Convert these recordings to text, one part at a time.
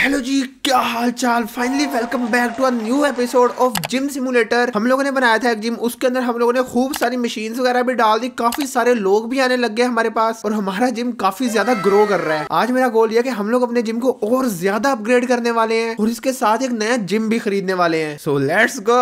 Hello जी क्या हाल चाल finally welcome back to a new episode of gym simulator हम लोगों ने बनाया था एक जिम उसके अंदर हम लोगों ने खूब सारी मशीन वगैरह भी डाल दी काफी सारे लोग भी आने लग गए हमारे पास और हमारा जिम काफी ज्यादा ग्रो कर रहा है आज मेरा गोल यह कि हम लोग अपने जिम को और ज्यादा अपग्रेड करने वाले हैं और इसके साथ एक नया जिम भी खरीदने वाले हैं सो लेट्स गो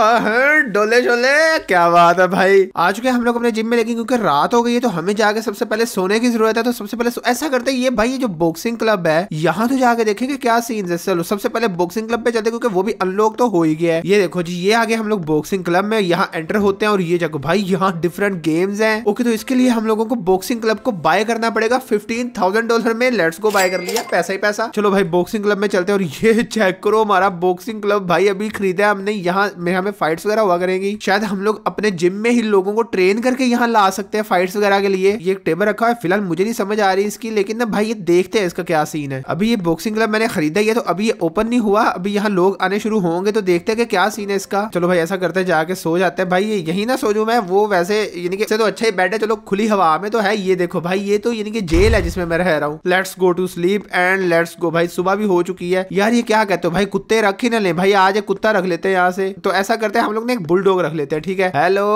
डोले शोले क्या बात है भाई आ चुके हम लोग अपने जिम में लेकिन क्योंकि रात हो गई है तो हमें जाके सबसे पहले सोने की जरूरत है तो सबसे पहले ऐसा करते ये भाई जो बॉक्सिंग क्लब है यहाँ तो जाके देखेंगे क्या सीन जैसे चलो सबसे पहले बॉक्सिंग क्लब पे चलते क्योंकि वो भी अनलॉक तो हो ही गया है ये देखो जी ये आगे हम लोग बॉक्सिंग क्लब में यहाँ एंटर होते हैं और ये जगह भाई यहाँ डिफरेंट गेम्स है ओके तो इसके लिए हम लोगों को बॉक्सिंग क्लब को बाय करना पड़ेगा फिफ्टीन थाउजेंड डॉलर में लेट्स को बाय कर लिया पैसा ही पैसा चलो भाई बॉक्सिंग क्लब में चलते हैं और ये चेक करो हमारा बॉक्सिंग क्लब भाई अभी खरीदा है हमने यहाँ हमें फाइट्स वगैरह हुआ करेंगी शायद हम लोग अपने जिम में ही लोगों को ट्रेन करके यहाँ ला सकते हैं फाइट्स वगैरह के लिए ये टेबल रखा है फिलहाल मुझे नहीं समझ आ रही इसकी लेकिन ना भाई ये देखते हैं इसका क्या सीन है अभी ये बॉक्सिंग क्लब मैंने खरीदा ये तो अभी ओपन नहीं हुआ अभी यहाँ लोग आने शुरू होंगे तो देखते हैं कि क्या सीन है इसका चलो भाई ऐसा करते हैं जाके सो जाते हैं भाई यही ना सोचू मैं वो वैसे यानी कि तो अच्छा ही है चलो खुली हवा में तो है ये देखो भाई ये तो यानी कि जेल है जिसमें मैं रह रहा हूँ let's go to sleep and let's go भाई सुबह भी हो चुकी है यार ये क्या कहते हो भाई कुत्ते रख ही ना ले भाई आज एक कुत्ता रख लेते हैं यहाँ से तो ऐसा करते हैं हम लोग ने एक बुलडोग रख लेते हैं ठीक है हेलो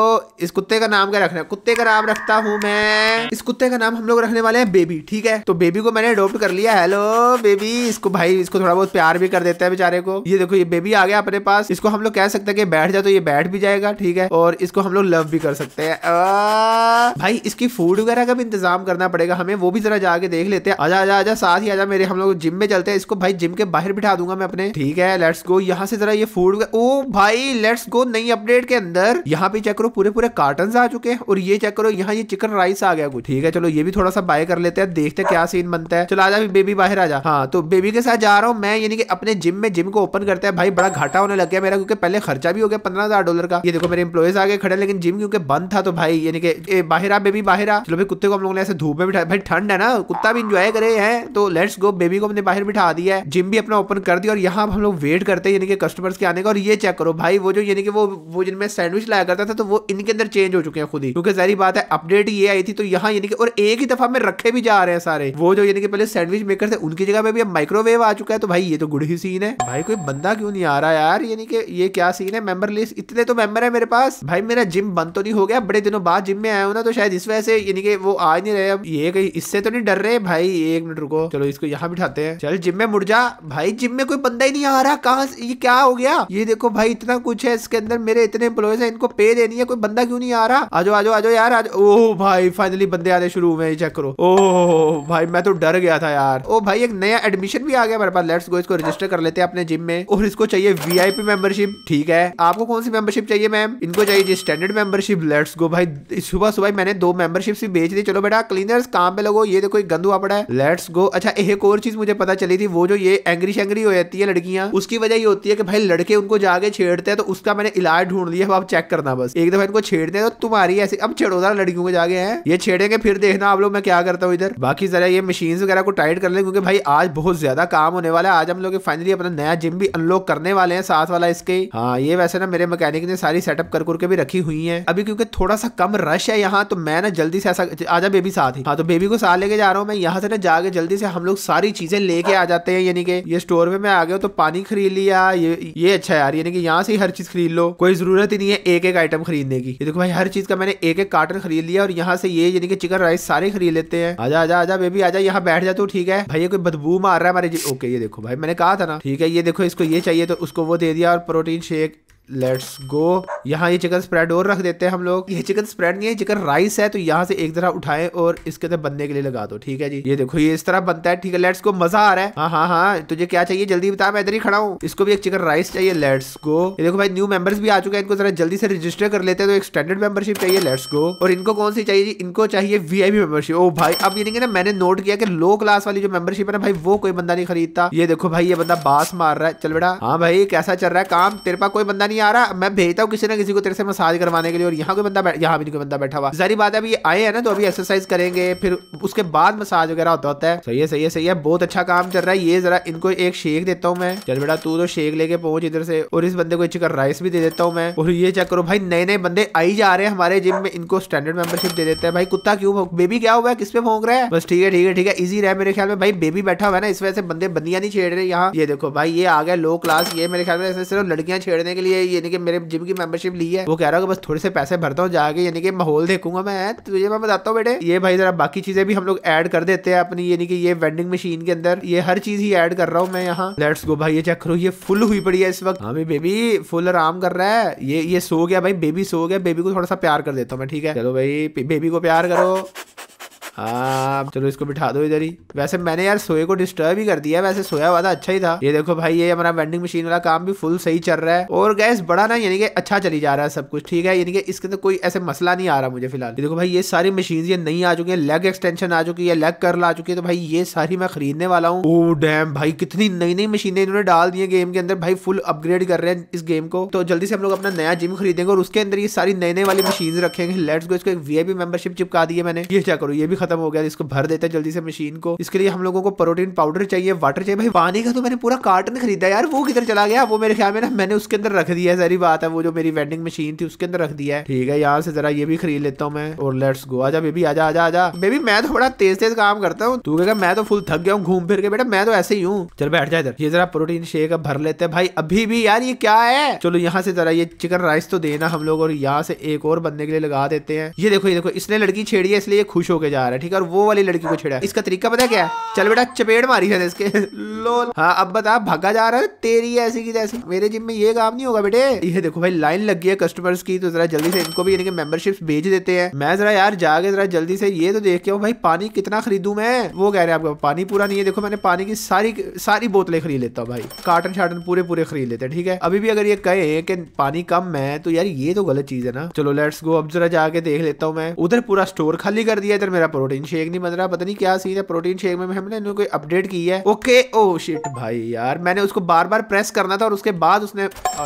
इस कुत्ते का नाम क्या रखना है कुत्ते का नाम रखता हूँ मैं इस कुत्ते का नाम हम लोग रखने वाले हैं बेबी ठीक है तो बेबी को मैंने अडोप्ट कर लिया हेलो बेबी इसको भाई इसको थोड़ा थोड़ा बहुत प्यार भी कर देता है बेचारे को ये देखो ये बेबी आ गया अपने पास इसको हम लोग कह सकते हैं कि बैठ जाए तो ये बैठ भी जाएगा ठीक है और इसको हम लोग लव भी कर सकते हैं भाई इसकी फूड वगैरह का भी इंतजाम करना पड़ेगा हमें वो भी जरा जाके देख लेते हैं आजा आजा आजा साथ ही आजा मेरे हम लोग जिम में चलते हैं इसको भाई जिम के बाहर बिठा दूंगा मैं अपने ठीक है लेट्स गो यहाँ से जरा ये फूड ओ भाई लेट्स गो नई अपडेट के अंदर यहाँ पे चेक करो पूरे पूरे कार्टन आ चुके हैं और ये चेक करो यहाँ ये चिकन राइस आ गया कुछ ठीक है चलो ये भी थोड़ा सा बाय कर लेते हैं देखते क्या सीन बनता है चलो आजा बेबी बाहर आजा हाँ तो बेबी के साथ जा रहा हूँ मैं यानी कि अपने जिम में जिम को ओपन करता है भाई बड़ा घाटा होने लग गया मेरा क्योंकि पहले खर्चा भी हो गया पंद्रह हजार डॉलर का ये देखो मेरे इंप्लॉयज आगे खड़े लेकिन जिम क्योंकि बंद था तो भाई यानी कि बाहर आ बेबी बाहर आ चलो भाई कुत्ते को हम लोगों ने ऐसे धूप में बिठा भाई ठंड है ना कुत्ता भी इंजॉय करे हैं तो लेट्स गो बेबी को हमने बाहर बिठा दिया है जिम भी अपना ओपन कर दिया और यहाँ हम लोग वेट करते हैं यानी कि कस्टमर्स के आने का और ये चेक करो भाई वो जो यानी कि वो वो जिनमें सैंडविच लाया करता था तो वो इनके अंदर चेंज हो चुके हैं खुद ही क्योंकि जारी बात है अपडेट ये आई थी तो यहाँ यानी कि और एक ही दफा में रखे भी जा रहे हैं सारे वो जो यानी कि पहले सैंडविच मेकर थे उनकी जगह पे भी अब माइक्रोवेव आ चुका है तो भाई ये तो गुड ही सीन है भाई कोई बंदा क्यों नहीं आ रहा यार यानी कि ये क्या सीन है मेंबर लिस्ट इतने तो मेंबर है मेरे पास भाई मेरा जिम बंद तो नहीं हो गया बड़े दिनों बाद जिम में आया हूँ ना तो शायद इस वजह से यानी कि वो आ नहीं रहे अब ये कहीं इससे तो नहीं डर रहे भाई एक मिनट रुको चलो इसको यहाँ बिठाते हैं चल जिम में मुड़ जा भाई जिम में कोई बंदा ही नहीं आ रहा कहाँ ये क्या हो गया ये देखो भाई इतना कुछ है इसके अंदर मेरे इतने एम्प्लॉयज है इनको पे देनी है कोई बंदा क्यों नहीं आ रहा आज आज आज यार आज ओह भाई फाइनली बंदे आने शुरू हुए चेक करो ओह भाई मैं तो डर गया था यार ओ भाई एक नया एडमिशन भी आ गया मेरे पास लेट लेट्स गो इसको रजिस्टर कर लेते हैं अपने जिम में और इसको चाहिए वीआईपी मेंबरशिप ठीक है आपको कौन सी मेंबरशिप चाहिए मैम इनको चाहिए जी स्टैंडर्ड मेंबरशिप लेट्स गो भाई सुबह सुबह मैंने दो मेंबरशिप भी बेच दी चलो बेटा क्लीनर्स काम पे लगो ये देखो एक गंदू आपड़ा है लेट्स गो अच्छा एक और चीज मुझे पता चली थी वो जो ये एंग्री शेंग्री हो जाती है लड़कियां उसकी वजह ये होती है कि भाई लड़के उनको जाके छेड़ते हैं तो उसका मैंने इलाज ढूंढ लिया आप चेक करना बस एक दफा इनको छेड़ते हैं तो तुम्हारी ऐसे अब छेड़ो ना लड़कियों को जाके हैं ये छेड़ेंगे फिर देखना आप लोग मैं क्या करता हूँ इधर बाकी जरा ये मशीन वगैरह को टाइट कर ले क्योंकि भाई आज बहुत ज्यादा काम होने वाला है आज हम लोग फाइनली अपना नया जिम भी अनलॉक करने वाले हैं साथ वाला इसके हाँ ये वैसे ना मेरे मैकेनिक ने सारी सेटअप कर करके भी रखी हुई है अभी क्योंकि थोड़ा सा कम रश है यहाँ तो मैं ना जल्दी से ऐसा आजा बेबी साथ ही हाँ तो बेबी को साथ लेके जा रहा हूँ मैं यहाँ से ना जाके जल्दी से हम लोग सारी चीजें लेके आ जाते हैं यानी कि ये स्टोर में मैं आ गया तो पानी खरीद लिया ये ये अच्छा यार यानी कि यहाँ से ही हर चीज खरीद लो कोई जरूरत ही नहीं है एक एक आइटम खरीदने की देखो भाई हर चीज का मैंने एक एक कार्टन खरीद लिया और यहाँ से ये यानी कि चिकन राइस सारे खरीद लेते हैं आजा आजा आजा बेबी आजा यहाँ बैठ जा तो ठीक है भाई ये कोई बदबू मार रहा है हमारे ओके ये देखो देखो भाई मैंने कहा था ना ठीक है ये देखो इसको ये चाहिए तो उसको वो दे दिया और प्रोटीन शेक लेट्स गो यहाँ ये चिकन स्प्रेड और रख देते हैं हम लोग ये चिकन स्प्रेड नहीं है चिकन राइस है तो यहाँ से एक तरह उठाए और इसके अंदर बनने के लिए लगा दो ठीक है जी ये देखो ये इस तरह बनता है ठीक है लेट्स गो मजा आ रहा है हाँ हाँ हाँ तुझे क्या चाहिए जल्दी बता मैं इधर ही खड़ा हूँ इसको भी एक चिकन राइस चाहिए लेट्स गो ये देखो भाई न्यू मेंबर्स भी आ चुके हैं इनको जरा जल्दी से रजिस्टर कर लेते हैं तो एक स्टैंडर्ड मेंबरशिप चाहिए लेट्स गो और इनको कौन सी चाहिए इनको चाहिए वीआईपी मेंबरशिप ओ भाई अब ये नहीं ना मैंने नोट किया कि लो क्लास वाली जो मेंबरशिप है ना भाई वो कोई बंदा नहीं खरीदता ये देखो भाई ये बंदा बास मार रहा है चल बेटा हाँ भाई कैसा चल रहा है काम तेरे पास कोई बंदा नहीं आ रहा मैं भेजता हूँ किसी ना किसी को तेरे से मसाज करवाने के लिए और यहाँ कोई बंदा यहाँ भी कोई बंदा बैठा हुआ सारी बात है अभी आए हैं ना तो अभी एक्सरसाइज करेंगे फिर उसके बाद मसाज वगैरह होता होता है सही है सही है सही है बहुत अच्छा काम चल रहा है ये जरा इनको एक शेक देता हूँ मैं चल बेटा तू तो शेक लेके पहुंच इधर से और इस बंदे को चिकन राइस भी दे देता हूँ मैं और ये चेक करो भाई नए नए बंदे आई जा रहे हैं हमारे जिम में इनको स्टैंडर्ड मेंबरशिप दे देते हैं भाई कुत्ता क्यों बेबी क्या हुआ है किस पे फोंक रहा है बस ठीक है ठीक है ठीक है इजी रहा मेरे ख्याल में भाई बेबी बैठा हुआ है ना इस वजह से बंदे बंदियां नहीं छेड़ रहे यहाँ ये देखो भाई ये आ गया लो क्लास ये मेरे ख्याल में सिर्फ लड़कियां छेड़ने के लिए यानी कि मेरे जिम की मेंबरशिप ली है वो कह रहा है बस थोड़े से पैसे भरता हूँ जाके यानी कि माहौल देखूंगा मैं तुझे मैं बताता हूँ बेटे ये भाई जरा बाकी चीजें भी हम लोग एड कर देते हैं अपनी यानी कि ये वेंडिंग मशीन के अंदर ये हर चीज ही एड कर रहा हूँ मैं यहाँ लेट्स गो भाई ये चेक करो ये फुल हुई पड़ी है इस वक्त हाँ बेबी फुल आराम कर रहा है ये ये सो गया भाई बेबी सो गया बेबी को थोड़ा सा प्यार कर देता हूँ मैं ठीक है चलो भाई बेबी को प्यार करो हाँ चलो इसको बिठा दो इधर ही वैसे मैंने यार सोए को डिस्टर्ब ही कर दिया वैसे सोया हुआ था अच्छा ही था ये देखो भाई ये हमारा वेंडिंग मशीन वाला काम भी फुल सही चल रहा है और गैस बड़ा ना यानी कि अच्छा चली जा रहा है सब कुछ ठीक है यानी कि इसके तो कोई ऐसे मसला नहीं आ रहा मुझे फिलहाल देखो भाई ये सारी मशीन ये नहीं आ चुकी है लेग एक्सटेंशन आ चुकी है लेग कर्ल आ चुकी है तो भाई ये सारी मैं खरीदने वाला हूँ ओ oh, डैम भाई कितनी नई नई मशीनें इन्होंने डाल दी है गेम के अंदर भाई फुल अपग्रेड कर रहे हैं इस गेम को तो जल्दी से हम लोग अपना नया जिम खरीदेंगे और उसके अंदर ये सारी नई नई वाली मशीन रखेंगे लेट्स गो इसको एक वीआईपी मेंबरशिप चिपका दी है मैंने ये क्या करो ये भी खत्म हो गया इसको भर देते हैं जल्दी से मशीन को इसके लिए हम लोगों को प्रोटीन पाउडर चाहिए वाटर चाहिए भाई पानी का तो मैंने पूरा कार्टन खरीदा यार वो किधर चला गया वो मेरे ख्याल में ना मैंने उसके अंदर रख दिया है सारी बात है वो जो मेरी वेंडिंग मशीन थी उसके अंदर रख दिया है ठीक है यहाँ से जरा ये भी खरीद लेता हूँ मैं और लेट्स गो आजा बेबी आजा आजा आजा बेबी मैं तो बड़ा तेज तेज काम करता हूँ तू क्या मैं तो फुल थक गया हूँ घूम फिर के बेटा मैं तो ऐसे ही हूँ चल बैठ जाए इधर ये जरा प्रोटीन शेक भर लेते हैं भाई अभी भी यार ये क्या है चलो यहाँ से जरा ये चिकन राइस तो देना हम लोग और यहाँ से एक और बंदे के लिए लगा देते हैं ये देखो ये देखो इसने लड़की छेड़ी है इसलिए खुश होकर जा रहा है रहा है ठीक है और वो वाली लड़की को छेड़ा इसका तरीका पता क्या चल बेटा चपेट मारी है इसके लोल हाँ अब बता भगा जा रहा है तेरी ऐसी की जैसी मेरे जिम में ये काम नहीं होगा बेटे ये देखो भाई लाइन लग गई है कस्टमर्स की तो जरा जल्दी से इनको भी इनके मेंबरशिप भेज देते हैं मैं जरा यार जाके जरा जल्दी से ये तो देख के हूँ भाई पानी कितना खरीदू मैं वो कह रहे हैं आपका पानी पूरा नहीं है देखो मैंने पानी की सारी सारी बोतलें खरीद लेता हूँ भाई कार्टन शार्टन पूरे पूरे खरीद लेते हैं ठीक है अभी भी अगर ये कहे की पानी कम है तो यार ये तो गलत चीज है ना चलो लेट्स गो अब जरा जाके देख लेता हूँ मैं उधर पूरा स्टोर खाली कर दिया इधर मेरा प्रोटीन शेक नहीं बन रहा पता नहीं क्या सीन है प्रोटीन शेक में हमने कोई अपडेट की है ओके ओ शिट भाई यार मैंने उसको बार बार प्रेस करना था और उसके बाद उसने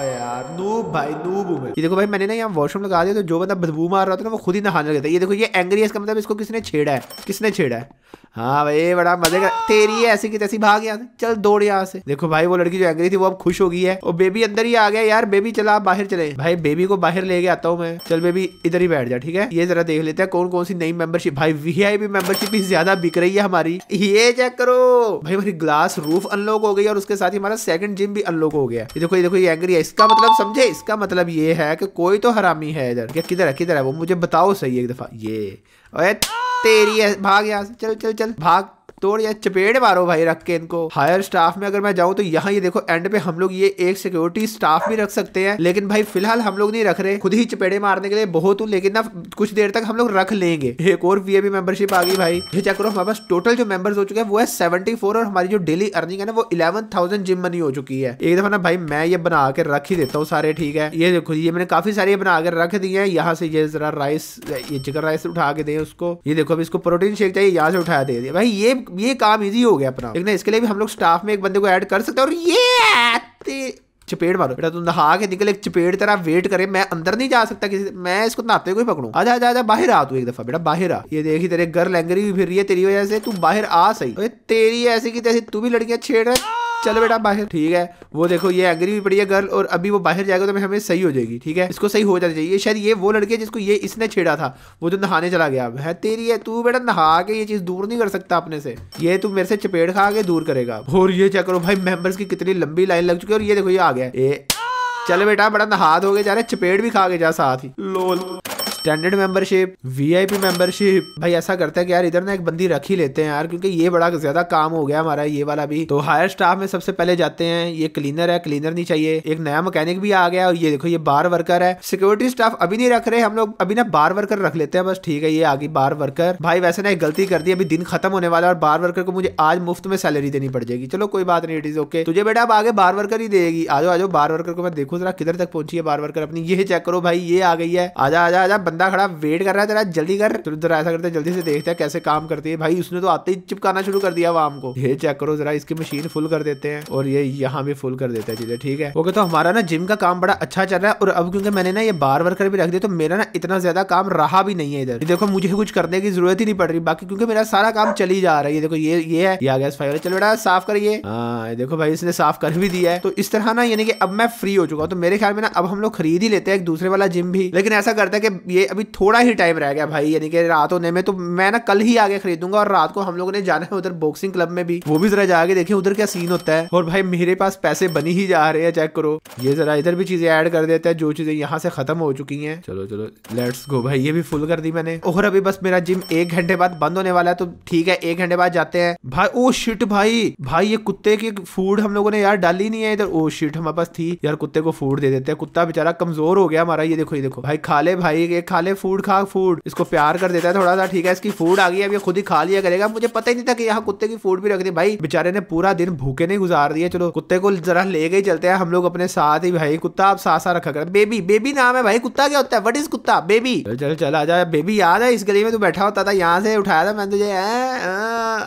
यार नूब भाई नूब हूँ ये देखो भाई मैंने ना यहाँ वॉशरूम लगा दिया तो जो बंदा बदबू मार रहा था ना वो खुद ही नहाने लगे थे ये देखो ये एंग्री है इसका मतलब इसको किसने छेड़ा है किसने छेड़ा है हाँ भाई बड़ा मजे कर तेरी है ऐसी की तैसी भाग यहाँ से चल दौड़ यहाँ से देखो भाई वो लड़की जो एंग्री थी वो अब खुश हो गई है और बेबी अंदर ही आ गया यार बेबी चला आप बाहर चले भाई बेबी को बाहर लेके आता हूँ मैं चल बेबी इधर ही बैठ जा ठीक है ये जरा देख लेते हैं कौन कौन सी नई मेंबरशिप भाई वीआईपी मेंबरशिप भी ज्यादा बिक रही है हमारी ये चेक करो भाई हमारी ग्लास रूफ अनलॉक हो गई और उसके साथ ही हमारा सेकंड जिम भी अनलॉक हो गया देखो ये देखो ये एंग्री है इसका मतलब समझे इसका मतलब ये है कि कोई तो हरामी है इधर किधर है किधर है वो मुझे बताओ सही एक दफा ये तेरी है भाग यहाँ से चल चल चल भाग तोड़ या चपेट मारो भाई रख के इनको हायर स्टाफ में अगर मैं जाऊँ तो यहाँ ये देखो एंड पे हम लोग ये एक सिक्योरिटी स्टाफ भी रख सकते हैं लेकिन भाई फिलहाल हम लोग नहीं रख रहे खुद ही चपेड़े मारने के लिए बहुत हूँ लेकिन ना कुछ देर तक हम लोग रख लेंगे एक और वीआईपी मेंबरशिप आ गई भाई ये चेक करो हमारे पास टोटल जो मेंबर्स हो चुके हैं वो है सेवेंटी और हमारी जो डेली अर्निंग है ना वो इलेवन थाउजेंड जिम मनी हो चुकी है एक दफा ना भाई मैं ये बना के रख ही देता हूँ सारे ठीक है ये देखो ये मैंने काफी सारे बना के रख दिए हैं यहाँ से ये जरा राइस ये चिकन राइस उठा के दे उसको ये देखो अभी इसको प्रोटीन शेक चाहिए यहाँ से उठाया दे दिया भाई ये ये काम इजी हो गया अपना लेकिन इसके लिए भी हम लोग स्टाफ में एक बंदे को ऐड कर सकते हैं और ये चपेट मारो बेटा तुम नहा के निकल एक चपेट तरह वेट करे मैं अंदर नहीं जा सकता किसी मैं इसको नहाते हुए पकड़ू आजा आजा आजा बाहर आ तू एक दफा बेटा बाहर आ ये देखी तेरे घर लैंगरी भी फिर रही है तेरी वजह से तू बाहर आ सही तेरी ऐसी की तैसी तू भी लड़कियां छेड़ रहा है चलो बेटा बाहर ठीक है वो देखो ये एग्री भी पड़ी है गर्ल और अभी वो बाहर जाएगा तो मैं हमें सही हो जाएगी ठीक है इसको सही हो जाना चाहिए शायद ये वो लड़की है जिसको ये इसने छेड़ा था वो जो तो नहाने चला गया है तेरी है तू बेटा नहा के ये चीज़ दूर नहीं कर सकता अपने से ये तू मेरे से चपेट खा के दूर करेगा और ये चेक करो भाई मेम्बर्स की कितनी लंबी लाइन लग चुकी है और ये देखो ये आ गया चलो बेटा बड़ा नहा दोगे जा रहे चपेट भी खा के जा साथ ही lol standard membership VIP membership भाई ऐसा करते हैं कि यार इधर ना एक बंदी रख ही लेते हैं यार क्योंकि ये बड़ा ज्यादा काम हो गया हमारा ये वाला भी तो हायर स्टाफ में सबसे पहले जाते हैं ये क्लीनर है क्लीनर नहीं चाहिए एक नया मैकेनिक भी आ गया और ये देखो ये बार वर्कर है सिक्योरिटी स्टाफ अभी नहीं रख रहे हम लोग अभी ना बार वर्कर रख लेते हैं बस ठीक है ये आगे बार वर्कर भाई वैसे ना एक गलती कर दी अभी दिन खत्म होने वाला और बार वर्कर को मुझे आज मुफ्त में सैलरी देनी पड़ जाएगी चलो कोई बात नहीं इट इज ओके तुझे बेटा अब आगे बार वर्कर ही देगी आज आज बार वर्कर को मैं देखू जरा किधर तक पहुंची है बार वर्कर अपनी ये चेक करो भाई ये आ गई है आजा आजा आजा बंदा खड़ा वेट कर रहा है तेरा जल्दी कर तो जरा ऐसा करते जल्दी से देखते हैं कैसे काम करती है भाई उसने तो आते ही चिपकाना शुरू कर दिया वाम को ये चेक करो जरा इसकी मशीन फुल कर देते हैं और ये यहाँ भी फुल कर देते हैं चीजें ठीक है ओके तो हमारा ना जिम का काम बड़ा अच्छा चल रहा है और अब क्योंकि मैंने ना ये बार वर्कर भी रख दिया तो मेरा ना इतना ज्यादा काम रहा भी नहीं है इधर देखो मुझे कुछ करने की जरूरत ही नहीं पड़ रही बाकी क्योंकि मेरा सारा काम चली जा रहा है ये देखो ये ये है या गैस फाइवर चलो बेटा साफ करिए हाँ देखो भाई इसने साफ कर भी दिया है तो इस तरह ना यानी कि अब मैं फ्री हो चुका हूँ तो मेरे ख्याल में ना अब हम लोग खरीद ही लेते हैं एक दूसरे वाला जिम भी लेकिन ऐसा करता है कि ये अभी थोड़ा ही टाइम रह गया भाई यानी कि रात होने में तो मैं ना कल ही आगे खरीदूंगा और रात को हम लोगों ने जाना है उधर बॉक्सिंग क्लब में भी वो भी जरा जाके देखे उधर क्या सीन होता है और भाई मेरे पास पैसे बनी ही जा रहे हैं चेक करो ये जरा इधर भी चीजें ऐड कर देता है जो चीजें यहाँ से खत्म हो चुकी है चलो चलो लेट्स गो भाई ये भी फुल कर दी मैंने और अभी बस मेरा जिम एक घंटे बाद बंद होने वाला है तो ठीक है एक घंटे बाद जाते हैं भाई ओ oh शिट भाई भाई ये कुत्ते की फूड हम लोगों ने यार डाली नहीं है इधर ओ oh शिट हमारे पास थी यार कुत्ते को फूड दे देते हैं कुत्ता बेचारा कमजोर हो गया हमारा ये देखो ये देखो भाई खा ले भाई ये खा ले फूड खा फूड इसको प्यार कर देता है थोड़ा सा ठीक है इसकी फूड आ गई अब ये खुद ही खा लिया करेगा मुझे पता ही नहीं था कि यहाँ कुत्ते की फूड भी रख दी भाई बेचारे ने पूरा दिन भूखे नहीं गुजार दिया चलो कुत्ते को जरा ले गए चलते हैं हम लोग अपने साथ ही भाई कुत्ता आप साथ रखा कर बेबी बेबी नाम है भाई कुत्ता क्या होता है वट इज कुत्ता बेबी चल चल चल आ जाए बेबी याद है इस गली में तू बैठा होता था यहाँ से उठाया था मैंने तुझे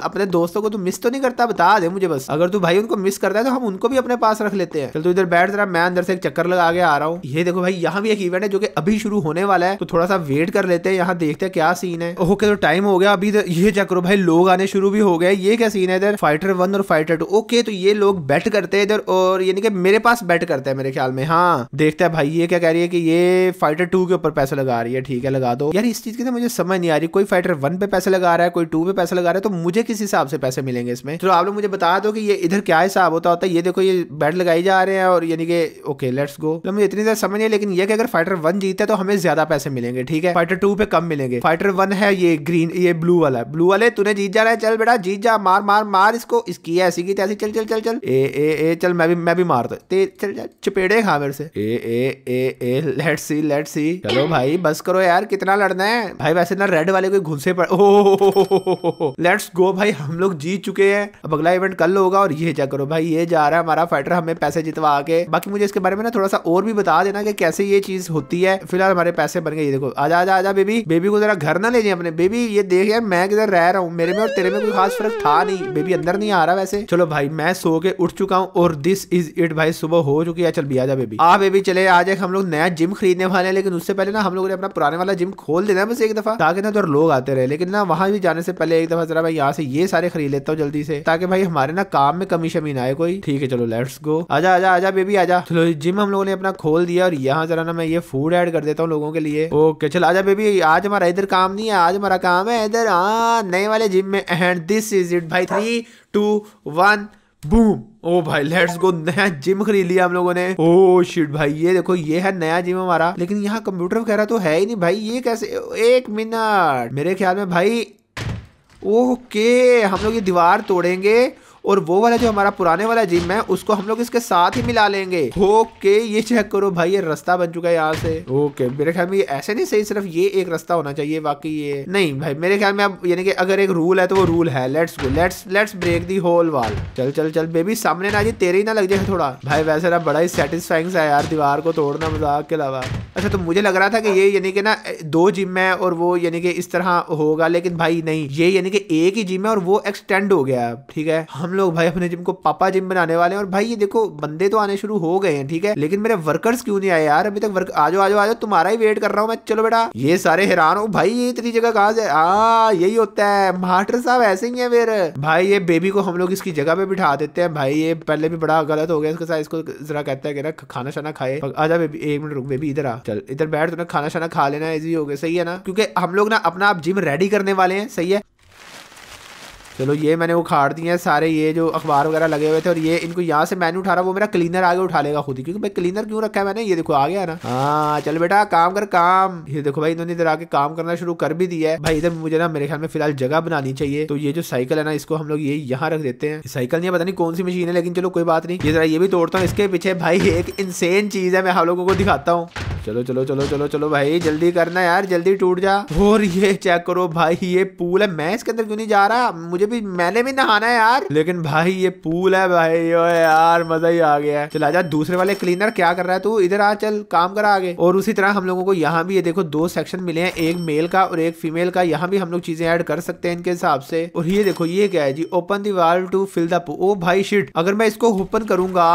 अपने दोस्तों को तू मिस तो नहीं करता बता दे मुझे बस अगर तू भाई उनको मिस करता है तो हम उनको भी अपने पास रख लेते हैं चल तू इधर बैठ जरा मैं अंदर से एक चक्कर लगा के आ रहा हूँ ये देखो भाई यहाँ भी एक इवेंट है जो कि अभी शुरू होने वाला है तो थोड़ा सा वेट कर लेते हैं यहाँ देखते हैं क्या सीन है ओके तो टाइम हो गया अभी तो ये चेक करो भाई लोग आने शुरू भी हो गए ये क्या सीन है इधर फाइटर वन और फाइटर टू ओके तो ये लोग बैट करते हैं इधर और यानी कि मेरे पास बैट करते हैं मेरे ख्याल में हाँ देखते हैं भाई ये क्या कह रही है कि ये फाइटर टू के ऊपर पैसा लगा रही है ठीक है लगा दो यार इस चीज की मुझे समझ नहीं आ रही कोई फाइटर वन पे पैसा लगा रहा है कोई टू पे पैसा लगा रहा है तो मुझे किस हिसाब से पैसे मिलेंगे इसमें तो आप लोग मुझे बता दो कि ये इधर क्या हिसाब होता होता है ये देखो ये बैट लगाई जा रहे हैं और यानी कि ओके लेट्स गो मुझे इतनी ज्यादा समझ नहीं लेकिन ये कि अगर फाइटर वन जीते तो हमें ज्यादा पैसे मिलेंगे ठीक है फाइटर टू पे कम मिलेंगे फाइटर वन है ये ग्रीन ये ब्लू वाला ब्लू वाले तूने जीत जा रहा है चल बेटा जीत जा मार मार मार इसको इसकी ऐसी की तैसी चल चल चल चल ए ए ए चल मैं भी मैं भी मार दो चल चल चपेड़े खा मेरे से ए ए ए ए लेट सी लेट सी चलो भाई बस करो यार कितना लड़ना है भाई वैसे ना रेड वाले कोई घुसे पड़े ओ लेट्स गो भाई हम लोग जीत चुके हैं अब अगला इवेंट कल होगा और ये चेक करो भाई ये जा रहा है हमारा फाइटर हमें पैसे जितवा के बाकी मुझे इसके बारे में ना थोड़ा सा और भी बता देना कि कैसे ये चीज होती है फिलहाल हमारे पैसे बन गए ये देखो आजा आजा आजा बेबी बेबी को जरा घर ना ले जाए अपने बेबी ये देख यार मैं किधर रह रहा हूँ मेरे में और तेरे में कोई खास फर्क था नहीं बेबी अंदर नहीं आ रहा वैसे चलो भाई मैं सो के उठ चुका हूँ और दिस इज इट भाई सुबह हो चुकी है चल भी आजा बेबी आ बेबी चले आज एक हम लोग नया जिम खरीदने वाले हैं लेकिन उससे पहले ना हम लोग ने अपना पुराने वाला जिम खोल देना बस एक दफा ताकि ना उधर तो लोग आते रहे लेकिन ना वहां भी जाने से पहले एक दफा जरा भाई यहाँ से ये सारे खरीद लेता हूँ जल्दी से ताकि भाई हमारे ना काम में कमी शमी ना आए कोई ठीक है चलो लेट्स गो आजा आजा आजा बेबी आजा चलो जिम हम लोगों ने अपना खोल दिया और यहाँ जरा ना मैं ये फूड एड कर देता हूँ लोगों के लिए ओके चल आजा बेबी आज हमारा इधर काम नहीं है आज हमारा काम है इधर हाँ, नए वाले जिम में एंड दिस इज इट भाई थ्री टू वन बूम ओ भाई लेट्स गो नया जिम खरीद लिया हम लोगों ने ओ शिट भाई ये देखो ये है नया जिम हमारा लेकिन यहाँ कंप्यूटर वगैरह तो है ही नहीं भाई ये कैसे एक मिनट मेरे ख्याल में भाई ओके हम लोग ये दीवार तोड़ेंगे और वो वाला जो हमारा पुराने वाला जिम है उसको हम लोग इसके साथ ही मिला लेंगे ओके ये चेक करो भाई ये रास्ता बन चुका है यहाँ से ओके मेरे ख्याल में ऐसे नहीं सही सिर्फ ये एक रास्ता होना चाहिए बाकी ये नहीं भाई मेरे ख्याल में अब यानी कि अगर एक रूल है तो वो रूल है let's go let's let's break the whole wall चल चल चल बेबी सामने ना जी तेरे ही ना लग जाए थोड़ा भाई वैसे ना बड़ा ही सेटिस्फाइंग सा यार दीवार को तोड़ना मजाक के अलावा अच्छा तो मुझे लग रहा था कि ये यानी कि ना दो जिम है और वो यानी कि इस तरह होगा लेकिन भाई नहीं ये यानी कि एक ही जिम है और वो एक्सटेंड हो गया ठीक है हम लोग भाई अपने जिम को पापा जिम बनाने वाले हैं और भाई ये देखो बंदे तो आने शुरू हो गए हैं ठीक है लेकिन मेरे वर्कर्स क्यों नहीं आए यार अभी तक वर्क आज आज आज तुम्हारा ही वेट कर रहा हूँ मैं चलो बेटा ये सारे हैरान हो भाई ये इतनी जगह कहा से आ यही होता है मास्टर साहब ऐसे ही है फिर भाई ये बेबी को हम लोग इसकी जगह पे बिठा देते हैं भाई ये पहले भी बड़ा गलत हो गया इसके साथ इसको जरा कहता है कि ना खाना शाना खाए आजा बेबी एक मिनट रुक बेबी इधर आ चल इधर बैठ तो ना खाना शाना खा लेना इजी हो गया सही है ना क्योंकि हम लोग ना अपना आप जिम रेडी करने वाले हैं सही है चलो ये मैंने उखाड़ दिए हैं सारे ये जो अखबार वगैरह लगे हुए थे और ये इनको यहाँ से मैंने उठा रहा वो मेरा क्लीनर आगे उठा लेगा खुद ही क्योंकि भाई क्लीनर क्यों रखा है मैंने ये देखो आ गया ना हाँ चल बेटा काम कर काम ये देखो भाई इन्होंने इधर आके काम करना शुरू कर भी दिया है भाई इधर मुझे ना मेरे ख्याल में फिलहाल जगह बनानी चाहिए तो ये जो साइकिल है ना इसको हम लोग ये यहाँ रख देते हैं साइकिल नहीं पता नहीं कौन सी मशीन है लेकिन चलो कोई बात नहीं ये जरा ये भी तोड़ता हूँ इसके पीछे भाई एक इंसेन चीज है मैं हम लोगों को दिखाता हूँ चलो चलो चलो चलो चलो भाई जल्दी करना यार जल्दी टूट जा और ये चेक करो भाई ये पूल है मैं इसके अंदर क्यों नहीं जा रहा मुझे भी मैंने भी नहाना है यार लेकिन भाई ये पूल है भाई यार मजा ही आ गया चल आजा दूसरे वाले क्लीनर क्या कर रहा है तू इधर आ चल काम करा आगे और उसी तरह हम लोगों को यहाँ भी ये देखो दो सेक्शन मिले हैं एक मेल का और एक फीमेल का यहाँ भी हम लोग चीजें ऐड कर सकते हैं इनके हिसाब से और ये देखो ये क्या है जी ओपन दाल टू फिल द ओ भाई शिट अगर मैं इसको ओपन करूंगा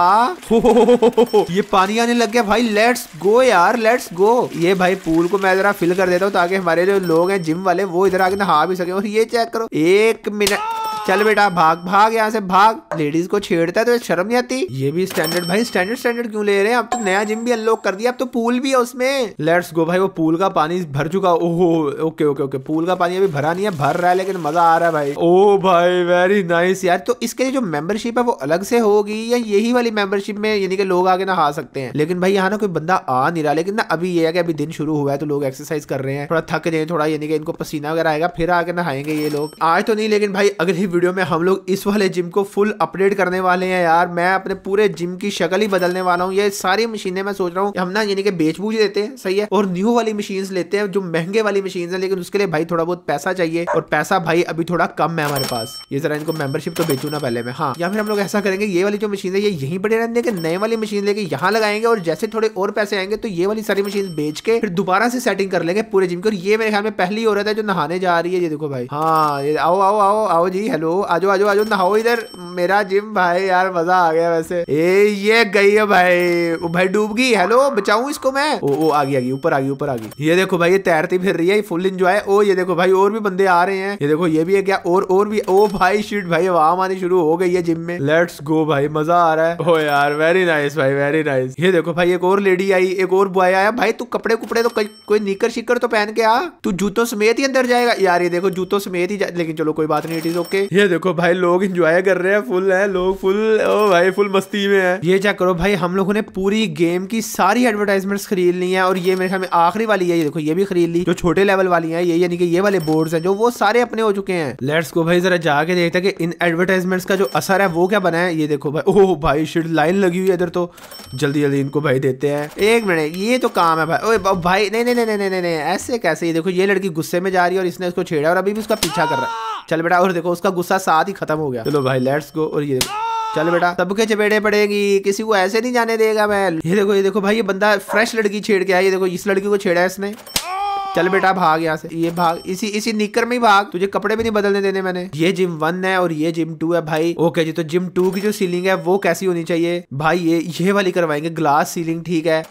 ये पानी आने लग गया भाई लेट्स गो यार लेट्स गो ये भाई पूल को मैं जरा फिल कर देता हूँ ताकि हमारे जो लोग हैं जिम वाले वो इधर आगे नहा भी सके और ये चेक करो एक मिनट चल बेटा भाग भाग यहाँ से भाग लेडीज को छेड़ता है तो शर्म नहीं आती ये भी स्टैंडर्ड भाई स्टैंडर्ड स्टैंडर्ड क्यों ले रहे हैं अब तो नया जिम भी अनलॉक कर दिया अब तो पूल भी है उसमें लेट्स गो भाई वो पूल का पानी भर चुका ओहो ओके ओके ओके पूल का पानी अभी भरा नहीं है भर रहा है लेकिन मजा आ रहा है भाई ओ भाई वेरी नाइस यार तो इसके लिए जो मेंबरशिप है वो अलग से होगी या यही वाली मेंबरशिप में यानी कि लोग आगे नहा सकते हैं लेकिन भाई यहाँ ना कोई बंदा आ नहीं रहा लेकिन ना अभी ये है कि अभी दिन शुरू हुआ है तो लोग एक्सरसाइज कर रहे हैं थोड़ा थक जाए थोड़ा यानी कि इनको पसीना वगैरह आएगा फिर आगे नहाएंगे ये लोग आज तो नहीं लेकिन भाई अगली वीडियो में हम लोग इस वाले जिम को फुल अपडेट करने वाले हैं यार मैं अपने पूरे जिम की शक्ल ही बदलने वाला हूँ ये सारी मशीनें मैं सोच रहा हूँ हम ना यानी कि बेच बूझ लेते हैं सही है और न्यू वाली मशीन लेते हैं जो महंगे वाली मशीन है लेकिन उसके लिए भाई थोड़ा बहुत पैसा चाहिए और पैसा भाई अभी थोड़ा कम है हमारे पास ये जरा इनको मेंबरशिप तो बेचू ना पहले मैं हाँ या फिर हम लोग ऐसा करेंगे ये वाली जो मशीन है ये यहीं पड़े रहने के नए वाली मशीन लेके यहाँ लगाएंगे और जैसे थोड़े और पैसे आएंगे तो ये वाली सारी मशीन बेच के फिर दोबारा से सेटिंग कर लेंगे पूरे जिम की और ये मेरे ख्याल में पहली रहा है जो नहाने जा रही है ये देखो भाई हाँ आओ आओ आओ आओ जी हेलो हेलो आजो आजो आजो नहाओ इधर मेरा जिम भाई यार मजा आ गया वैसे ए ये गई है भाई ओ भाई डूब गई हेलो बचाऊ इसको मैं ओ ओ आ गई आ गई ऊपर आ गई ऊपर आ गई ये देखो भाई ये तैरती फिर रही है फुल इंजॉय ओ ये देखो भाई और भी बंदे आ रहे हैं ये देखो ये भी है क्या और और भी ओ भाई शीट भाई आम आनी शुरू हो गई है जिम में लेट्स गो भाई मजा आ रहा है ओ यार वेरी नाइस भाई वेरी नाइस ये देखो भाई एक और लेडी आई एक और बॉय आया भाई तू कपड़े कुपड़े तो कोई निकर शिकर तो पहन के आ तू जूतों समेत ही अंदर जाएगा यार ये देखो जूतों समेत ही लेकिन चलो कोई बात नहीं इट इज ओके ये देखो भाई लोग इंजॉय कर रहे हैं फुल है लोग फुल ओ भाई फुल मस्ती में है ये चेक करो भाई हम लोगों ने पूरी गेम की सारी एडवर्टाइजमेंट खरीद ली है और ये मेरे ख्याल आखिरी वाली है ये देखो ये भी खरीद ली जो छोटे लेवल वाली है ये यानी कि ये वाले बोर्ड है जो वो सारे अपने हो चुके हैं लेट्स को भाई जरा जाके देखते हैं कि इन एडवर्टाइजमेंट्स का जो असर है वो क्या बना है ये देखो भाई ओह भाई शिट लाइन लगी हुई है इधर तो जल्दी जल्दी इनको भाई देते हैं एक मिनट ये तो काम है भाई ओए भाई नहीं नहीं नहीं नहीं नहीं ऐसे कैसे ये देखो ये लड़की गुस्से में जा रही है और इसने उसको छेड़ा और अभी भी उसका पीछा कर रहा है चल बेटा और देखो उसका गुस्सा साथ ही खत्म हो गया चलो भाई लेट्स गो और ये चल बेटा सबके चपेटे पड़ेगी किसी को ऐसे नहीं जाने देगा मैं ये देखो ये देखो भाई ये बंदा फ्रेश लड़की छेड़ के आया ये देखो इस लड़की को छेड़ा है इसने चल बेटा भाग यहाँ से ये भाग इसी इसी निकर में ही भाग तुझे कपड़े भी नहीं बदलने देने मैंने ये जिम वन है और ये जिम टू है भाई ओके जी तो जिम टू की जो सीलिंग है वो कैसी होनी चाहिए भाई ये ये वाली करवाएंगे ग्लास सीलिंग ठीक है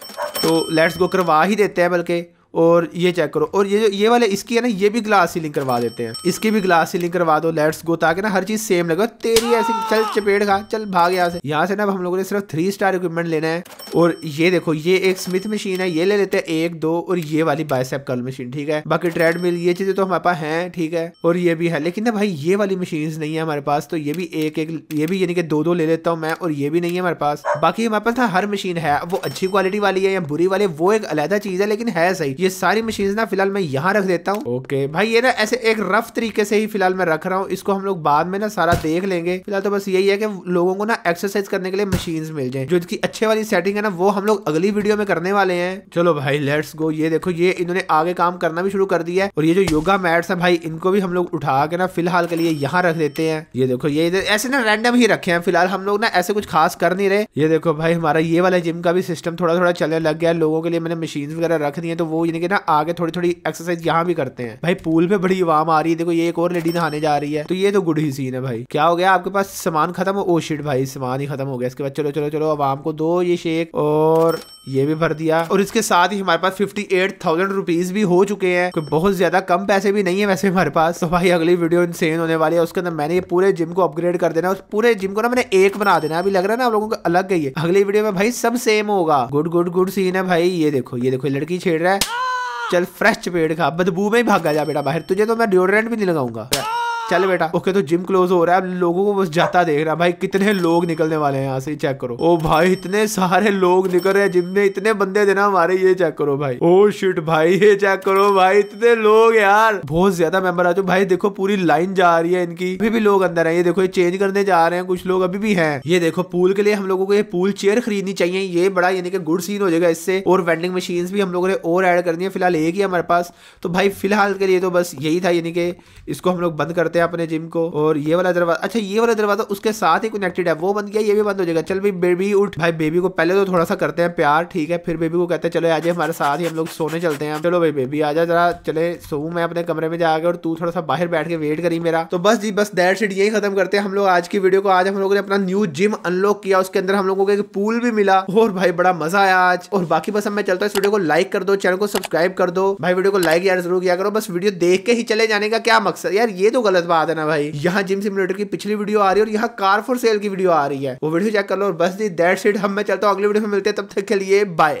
तो लेट्स गो करवा ही देते हैं बल्कि और ये चेक करो और ये ये वाले इसकी है ना ये भी ग्लास सीलिंग करवा देते हैं इसकी भी ग्लास सीलिंग करवा दो लेट्स गो ताकि ना हर चीज़ सेम लगे तेरी ऐसी चल चपेट खा चल भाग यहाँ से यहाँ से ना हम लोगों ने सिर्फ थ्री स्टार इक्विपमेंट लेना है और ये देखो ये एक स्मिथ मशीन है ये ले लेते हैं एक दो और ये वाली बाइसेप कल मशीन ठीक है बाकी ट्रेडमिल ये चीज़ें तो हमारे पास है ठीक है और ये भी है लेकिन ना भाई ये वाली मशीन नहीं है हमारे पास तो ये भी एक एक ये भी यानी कि दो दो ले लेता हूँ मैं और ये भी नहीं है हमारे पास बाकी हमारे पास ना हर मशीन है वो अच्छी क्वालिटी वाली है या बुरी वाली वो एक अलहदा चीज़ है लेकिन है सही ये सारी मशीन ना फिलहाल मैं यहाँ रख देता हूँ ओके भाई ये ना ऐसे एक रफ तरीके से ही फिलहाल मैं रख रहा हूँ इसको हम लोग बाद में ना सारा देख लेंगे फिलहाल तो बस यही है कि लोगों को ना एक्सरसाइज करने के लिए मशीन मिल जाए जो इसकी अच्छे वाली सेटिंग है ना वो हम लोग अगली वीडियो में करने वाले हैं चलो भाई लेट्स गो ये देखो ये इन्होंने आगे काम करना भी शुरू कर दिया है और ये जो योगा मैट्स है भाई इनको भी हम लोग उठा के ना फिलहाल के लिए यहाँ रख देते हैं ये देखो ये ऐसे ना रैंडम ही रखे हैं फिलहाल हम लोग ना ऐसे कुछ खास कर नहीं रहे ये देखो भाई हमारा ये वाला जिम का भी सिस्टम थोड़ा थोड़ा चलने लग गया लोगों के लिए मैंने मशीन वगैरह रख दी है तो वो पीने के ना आगे थोड़ी थोड़ी एक्सरसाइज यहाँ भी करते हैं भाई पूल में बड़ी आवाम आ रही है देखो ये एक और लेडी नहाने जा रही है तो ये तो गुड ही सीन है भाई क्या हो गया आपके पास सामान खत्म हो oh शिट भाई सामान ही खत्म हो गया इसके बाद चलो चलो चलो आवाम को दो ये शेक और ये भी भर दिया और इसके साथ ही हमारे पास फिफ्टी एट थाउजेंड रुपीज भी हो चुके हैं कोई बहुत ज्यादा कम पैसे भी नहीं है वैसे हमारे पास तो भाई अगली वीडियो इनसेन होने वाली है उसके अंदर मैंने ये पूरे जिम को अपग्रेड कर देना उस पूरे जिम को ना मैंने एक बना देना अभी लग रहा है ना आप लोगों को अलग गई है अगली वीडियो में भाई सब सेम होगा गुड गुड गुड सीन है भाई ये देखो ये देखो लड़की छेड़ रहा है चल फ्रेश चपेट खा बदबू में ही भागा जा बेटा बाहर तुझे तो मैं डिओड्रेंट भी नहीं लगाऊंगा चल हाँ। बेटा ओके तो जिम क्लोज हो रहा है लोगों को बस जाता देख रहा है भाई कितने लोग निकलने वाले हैं यहाँ से चेक करो ओ भाई इतने सारे लोग निकल रहे हैं जिम में इतने बंदे देना हमारे ये चेक करो भाई ओ शिट भाई ये चेक करो भाई इतने लोग यार बहुत ज्यादा मेंबर आ चुके भाई देखो पूरी लाइन जा रही है इनकी अभी भी लोग अंदर है ये देखो ये चेंज करने जा रहे हैं कुछ लोग अभी भी है ये देखो पूल के लिए हम लोगों को ये पूल चेयर खरीदनी चाहिए ये बड़ा यानी कि गुड सीन हो जाएगा इससे और वेंडिंग मशीन भी हम लोगों ने और एड करनी है फिलहाल एक ही हमारे पास तो भाई फिलहाल के लिए तो बस यही था यानी कि इसको हम लोग बंद करते करते हैं अपने जिम को और ये वाला दरवाजा अच्छा ये वाला दरवाजा उसके साथ ही कनेक्टेड है वो बंद गया ये भी बंद हो जाएगा चल भाई बेबी उठ भाई बेबी को पहले तो थोड़ा सा करते हैं प्यार ठीक है फिर बेबी को कहते हैं चलो आज हमारे साथ ही हम लोग सोने चलते हैं चलो भाई बेबी आजा जरा चले सो मैं अपने कमरे में जाकर और तू थोड़ा सा बाहर बैठ के वेट करी मेरा तो बस जी बस दैट सीट यही खत्म करते हैं हम लोग आज की वीडियो को आज हम लोगों ने अपना न्यू जिम अनलॉक किया उसके अंदर हम लोगों को एक पूल भी मिला और भाई बड़ा मजा आया आज और बाकी बस अब मैं चलता हूँ इस वीडियो को लाइक कर दो चैनल को सब्सक्राइब कर दो भाई वीडियो को लाइक यार जरूर किया करो बस वीडियो देख के ही चले जाने का क्या मकसद यार ये तो गलत गलत बात है ना भाई यहाँ जिम सिमुलेटर की पिछली वीडियो आ रही है और यहाँ कार फॉर सेल की वीडियो आ रही है वो वीडियो चेक कर लो और बस दी दैट सीट हम मैं चलता हूँ अगली वीडियो में मिलते हैं तब तक के लिए बाय